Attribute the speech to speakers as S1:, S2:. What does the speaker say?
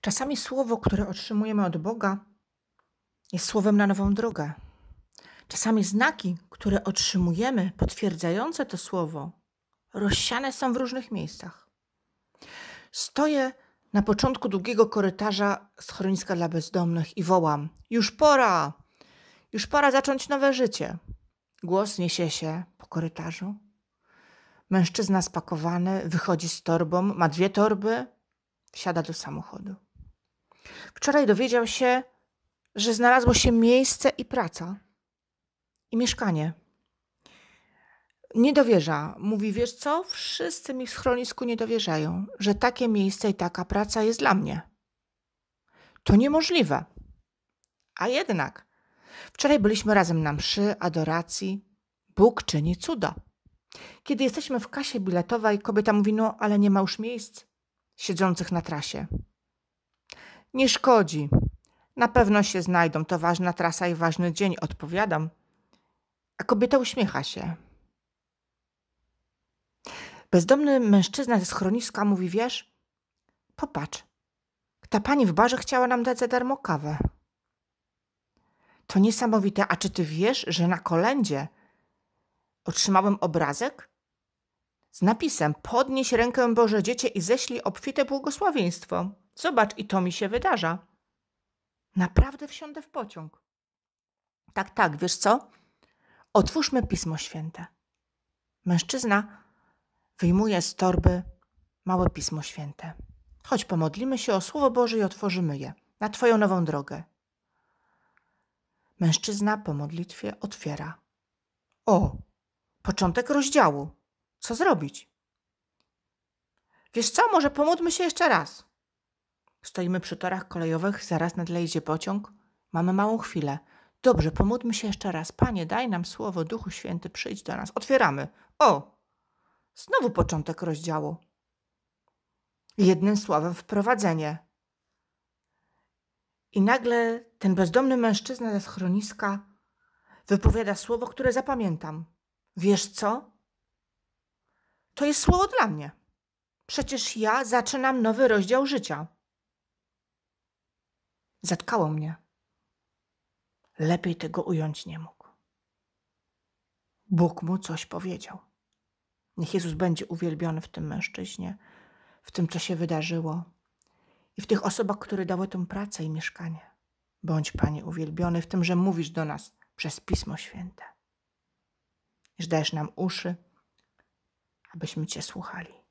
S1: Czasami słowo, które otrzymujemy od Boga, jest słowem na nową drogę. Czasami znaki, które otrzymujemy potwierdzające to słowo, rozsiane są w różnych miejscach. Stoję na początku długiego korytarza schroniska dla bezdomnych i wołam: Już pora! Już pora zacząć nowe życie. Głos niesie się po korytarzu. Mężczyzna spakowany wychodzi z torbą, ma dwie torby, wsiada do samochodu. Wczoraj dowiedział się, że znalazło się miejsce i praca i mieszkanie. Nie dowierza. Mówi, wiesz co? Wszyscy mi w schronisku nie dowierzają, że takie miejsce i taka praca jest dla mnie. To niemożliwe. A jednak, wczoraj byliśmy razem na mszy, adoracji. Bóg czyni cuda. Kiedy jesteśmy w kasie biletowej, kobieta mówi, no ale nie ma już miejsc siedzących na trasie. Nie szkodzi. Na pewno się znajdą, to ważna trasa i ważny dzień, odpowiadam. A kobieta uśmiecha się. Bezdomny mężczyzna ze schroniska mówi, wiesz, popatrz, ta pani w barze chciała nam dać za darmo kawę. To niesamowite, a czy ty wiesz, że na kolędzie otrzymałem obrazek z napisem podnieś rękę Boże Dziecię i ześlij obfite błogosławieństwo. Zobacz, i to mi się wydarza. Naprawdę wsiądę w pociąg. Tak, tak, wiesz co? Otwórzmy Pismo Święte. Mężczyzna wyjmuje z torby małe Pismo Święte. Chodź, pomodlimy się o Słowo Boże i otworzymy je na Twoją nową drogę. Mężczyzna po modlitwie otwiera. O, początek rozdziału. Co zrobić? Wiesz co, może pomódlmy się jeszcze raz. Stoimy przy torach kolejowych, zaraz nadlejdzie pociąg. Mamy małą chwilę. Dobrze, pomódlmy się jeszcze raz. Panie, daj nam słowo, Duchu Święty, przyjdź do nas. Otwieramy. O! Znowu początek rozdziału. Jednym słowem wprowadzenie. I nagle ten bezdomny mężczyzna ze schroniska wypowiada słowo, które zapamiętam. Wiesz co? To jest słowo dla mnie. Przecież ja zaczynam nowy rozdział życia zatkało mnie. Lepiej tego ująć nie mógł. Bóg mu coś powiedział. Niech Jezus będzie uwielbiony w tym mężczyźnie, w tym, co się wydarzyło i w tych osobach, które dały tę pracę i mieszkanie. Bądź, Panie, uwielbiony w tym, że mówisz do nas przez Pismo Święte, że dajesz nam uszy, abyśmy Cię słuchali.